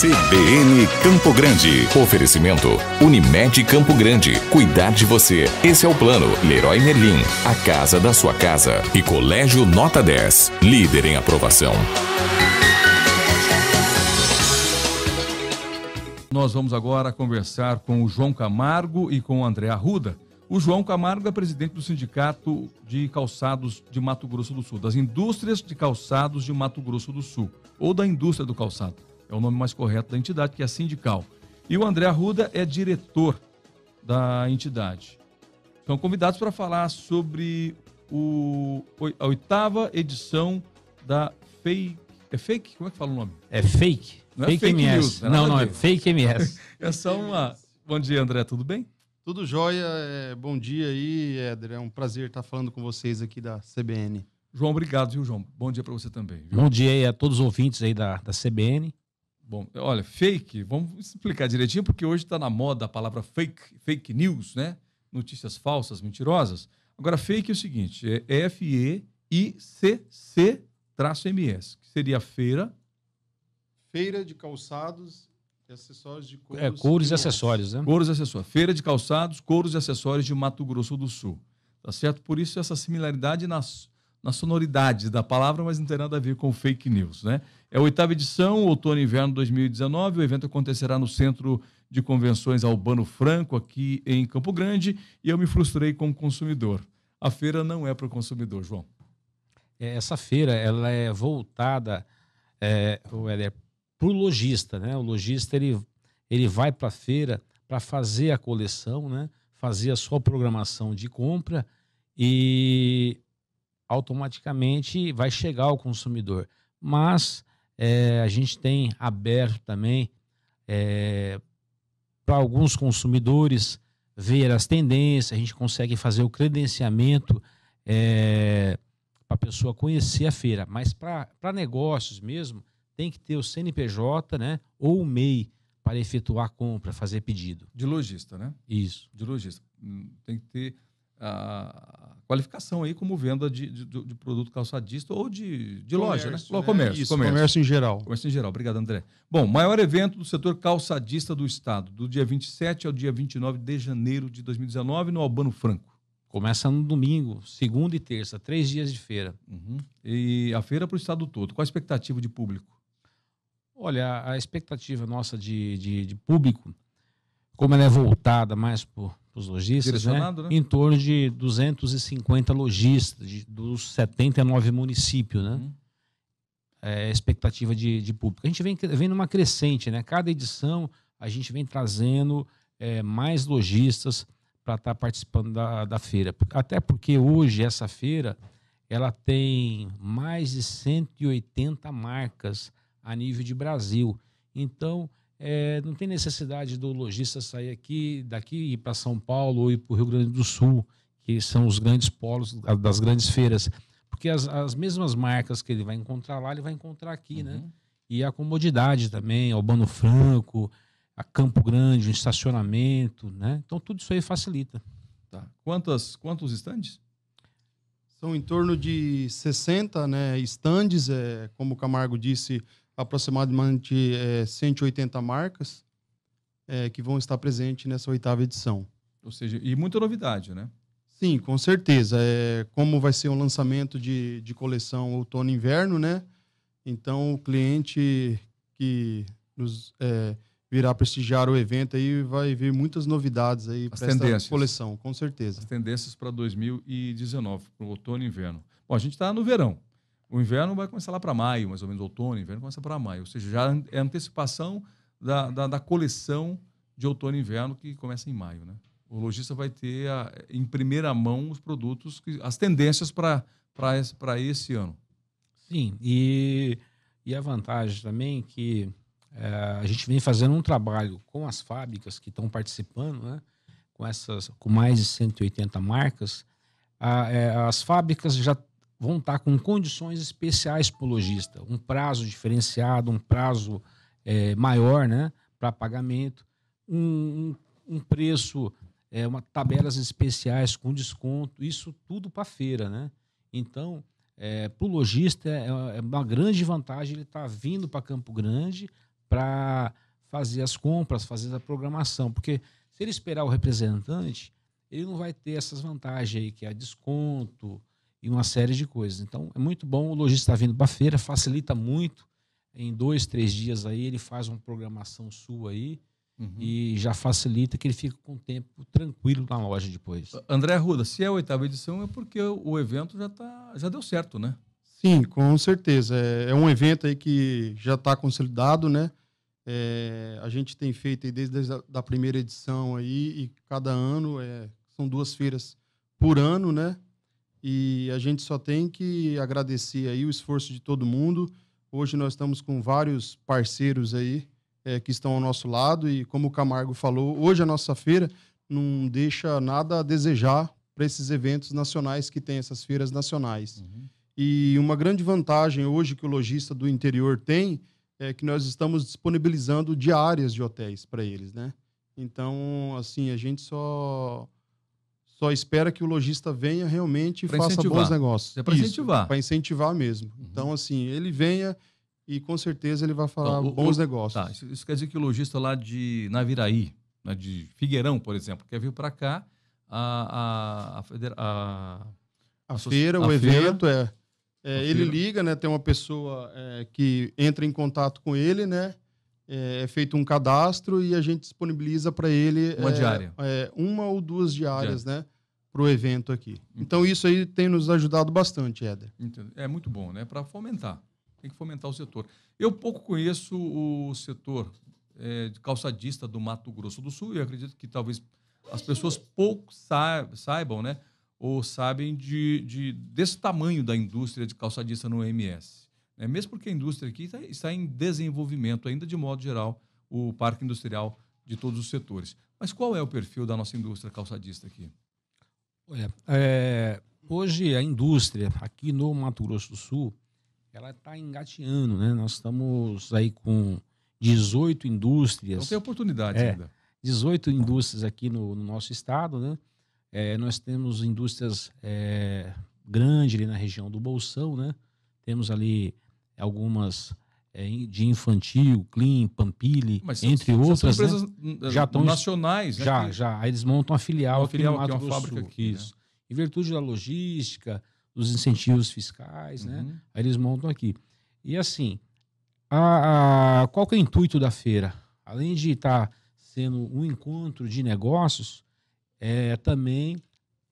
CBN Campo Grande. Oferecimento Unimed Campo Grande. Cuidar de você. Esse é o plano. Leroy Merlin. A casa da sua casa. E Colégio Nota 10. Líder em aprovação. Nós vamos agora conversar com o João Camargo e com o André Arruda. O João Camargo é presidente do Sindicato de Calçados de Mato Grosso do Sul, das Indústrias de Calçados de Mato Grosso do Sul, ou da Indústria do Calçado é o nome mais correto da entidade, que é sindical. E o André Arruda é diretor da entidade. São convidados para falar sobre o, a oitava edição da Fake. É fake? Como é que fala o nome? É fake. Não fake, é fake MS. News, não, não, não é fake MS. é só uma. Bom dia, André. Tudo bem? Tudo jóia. É, bom dia aí, Éder. É um prazer estar falando com vocês aqui da CBN. João, obrigado, viu, João? Bom dia para você também. Viu? Bom dia aí a todos os ouvintes aí da, da CBN. Bom, olha, fake, vamos explicar direitinho, porque hoje está na moda a palavra fake, fake news, né? Notícias falsas, mentirosas. Agora, fake é o seguinte: é f e i c c s que seria a feira. Feira de calçados e acessórios de couros. É, couros e acessórios, né? Couros e acessórios. Feira de calçados, couros e acessórios de Mato Grosso do Sul. Tá certo? Por isso, essa similaridade nas na sonoridade da palavra, mas não tem nada a ver com fake news, né? É a oitava edição, outono e inverno 2019. O evento acontecerá no Centro de Convenções Albano Franco, aqui em Campo Grande, e eu me frustrei como consumidor. A feira não é para o consumidor, João. É, essa feira ela é voltada é, é para o lojista, né? O lojista ele, ele vai para a feira para fazer a coleção, né? Fazer a sua programação de compra e automaticamente vai chegar ao consumidor. Mas é, a gente tem aberto também é, eh, para alguns consumidores ver as tendências, a gente consegue fazer o credenciamento é, eh, para a pessoa conhecer a feira. Mas para negócios mesmo, tem que ter o CNPJ né, ou o MEI para efetuar a compra, fazer pedido. De lojista, né? Isso. De lojista. Hum, tem que ter a, qualificação aí como venda de, de, de produto calçadista ou de, de né? comércio, loja, né? né? Comércio, Isso, comércio. Comércio em geral. Comércio em geral. Obrigado, André. Bom, maior evento do setor calçadista do Estado, do dia 27 ao dia 29 de janeiro de 2019, no Albano Franco. Começa no domingo, segunda e terça, três dias de feira. Uhum. E a feira é para o Estado todo. Qual a expectativa de público? Olha, a expectativa nossa de, de, de público, como ela é voltada mais por os lojistas, né? né? em torno de 250 lojistas de, dos 79 municípios, né? Hum. É, expectativa de, de, público. A gente vem, vem numa crescente, né? Cada edição a gente vem trazendo é, mais lojistas para estar tá participando da, da feira. Até porque hoje essa feira ela tem mais de 180 marcas a nível de Brasil. Então, é, não tem necessidade do lojista sair aqui, daqui e ir para São Paulo ou ir para o Rio Grande do Sul, que são os grandes polos das grandes feiras. Porque as, as mesmas marcas que ele vai encontrar lá, ele vai encontrar aqui, né? uhum. né? E a comodidade também, Albano Franco, a Campo Grande, o estacionamento, né? Então tudo isso aí facilita. Tá. quantos estandes? São em torno de 60 né, estandes, é, como o Camargo disse, aproximadamente é, 180 marcas é, que vão estar presentes nessa oitava edição. Ou seja, e muita novidade, né? Sim, com certeza. É, como vai ser um lançamento de, de coleção outono inverno, né? Então, o cliente que nos é, virá prestigiar o evento aí vai ver muitas novidades aí para essa coleção, com certeza. As tendências para 2019, para o outono e inverno. Bom, a gente está no verão, o inverno vai começar lá para maio, mais ou menos, outono, inverno começa para maio. Ou seja, já é antecipação da, da, da, coleção de outono e inverno que começa em maio. Né? O lojista vai ter a, em primeira mão os produtos, que, as tendências para esse, esse ano. Sim, e, e a vantagem também é que é, a gente vem fazendo um trabalho com as fábricas que estão participando, né? com, essas, com mais de 180 marcas, a, é, as fábricas já vão estar com condições especiais para o lojista, um prazo diferenciado, um prazo é, maior né, para pagamento, um, um, preço, é, uma, tabelas especiais com desconto, isso tudo para feira. Né? Então, é, para o lojista, é, é, é, uma grande vantagem ele estar tá vindo para Campo Grande para fazer as compras, fazer a programação, porque se ele esperar o representante, ele não vai ter essas vantagens aí, que é desconto, e uma série de coisas. Então, é muito bom. O lojista estar tá vindo para a feira, facilita muito. Em dois, três dias aí, ele faz uma programação sua aí uhum. e já facilita que ele fica com o tempo tranquilo na loja depois. André Ruda, se é a oitava edição, é porque o evento já, tá, já deu certo, né? Sim, com certeza. É, é um evento aí que já está consolidado, né? É, a gente tem feito aí desde, desde a da primeira edição aí e cada ano é, são duas feiras por ano, né? e a gente só tem que agradecer aí o esforço de todo mundo. Hoje nós estamos com vários parceiros aí é, que estão ao nosso lado e como o Camargo falou, hoje a nossa feira não deixa nada a desejar para esses eventos nacionais que tem essas feiras nacionais. Uhum. E uma grande vantagem hoje que o lojista do interior tem é que nós estamos disponibilizando diárias de hotéis para eles, né? Então, assim, a gente só só espera que o lojista venha realmente e pra faça bons negócios. É para incentivar. Para incentivar mesmo. Uhum. Então, assim, ele venha e com certeza ele vai então, falar então, bons o, negócios. Tá, isso, isso, quer dizer que o lojista lá de Naviraí, né, de Figueirão, por exemplo, quer vir para cá, a, a, a, a, feira, a o feira, evento, é. é ele feira. liga, né? Tem uma pessoa é, que entra em contato com ele, né? É, é, feito um cadastro e a gente disponibiliza para ele uma é, diária, é, uma ou duas diárias, né, para o evento aqui. Entendi. Então isso aí tem nos ajudado bastante, Éder. Entendi. É muito bom, né, para fomentar. Tem que fomentar o setor. Eu pouco conheço o setor é, de calçadista do Mato Grosso do Sul e acredito que talvez as pessoas pouco saibam, né, ou sabem de, de desse tamanho da indústria de calçadista no MS é Mesmo porque a indústria aqui está, está em desenvolvimento ainda, de modo geral, o parque industrial de todos os setores. Mas qual é o perfil da nossa indústria calçadista aqui? Olha, é, hoje a indústria aqui no Mato Grosso do Sul, ela está engateando, né? Nós estamos aí com 18 indústrias. Não tem oportunidade é, ainda. 18 indústrias aqui no, no nosso estado, né? É, nós temos indústrias é, grandes ali na região do Bolsão, né? Temos ali algumas é, de infantil, Clean, Pampili, Mas entre são, outras, são né, empresas né, já estão nacionais, né, já, que... já. Aí eles montam uma filial, uma filial aqui no é Mato uma fábrica Sul, aqui, né? isso. Né? Em virtude da logística, dos incentivos fiscais, né, uhum. né? Aí eles montam aqui. E assim, a, a, qual que é o intuito da feira? Além de estar tá sendo um encontro de negócios, é também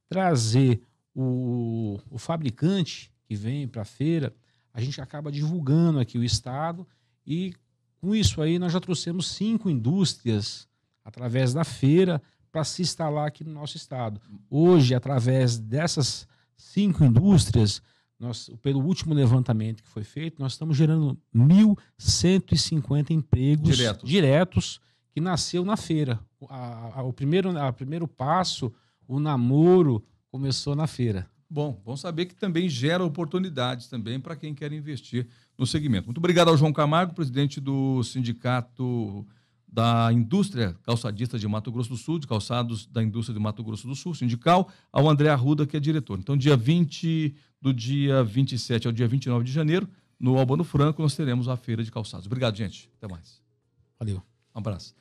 trazer o, o fabricante que vem para a feira a gente acaba divulgando aqui o Estado e com isso aí nós já trouxemos cinco indústrias através da feira para se instalar aqui no nosso Estado. Hoje, através dessas cinco indústrias, nós, pelo último levantamento que foi feito, nós estamos gerando 1.150 empregos diretos que nasceu na feira. A, a, o primeiro, a, primeiro passo, o namoro, começou na feira. Bom, bom saber que também gera oportunidades também para quem quer investir no segmento. Muito obrigado ao João Camargo, presidente do Sindicato da Indústria Calçadista de Mato Grosso do Sul, de Calçados da Indústria de Mato Grosso do Sul, sindical, ao André Arruda, que é diretor. Então, dia 20, do dia 27 ao dia 29 de janeiro, no Albano Franco, nós teremos a feira de calçados. Obrigado, gente. Até mais. Valeu. Um abraço.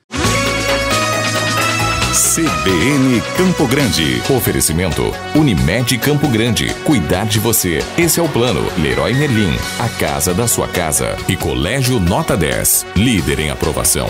CBN Campo Grande. Oferecimento Unimed Campo Grande. Cuidar de você. Esse é o plano. Leroy Merlin. A casa da sua casa. E Colégio Nota 10. Líder em aprovação.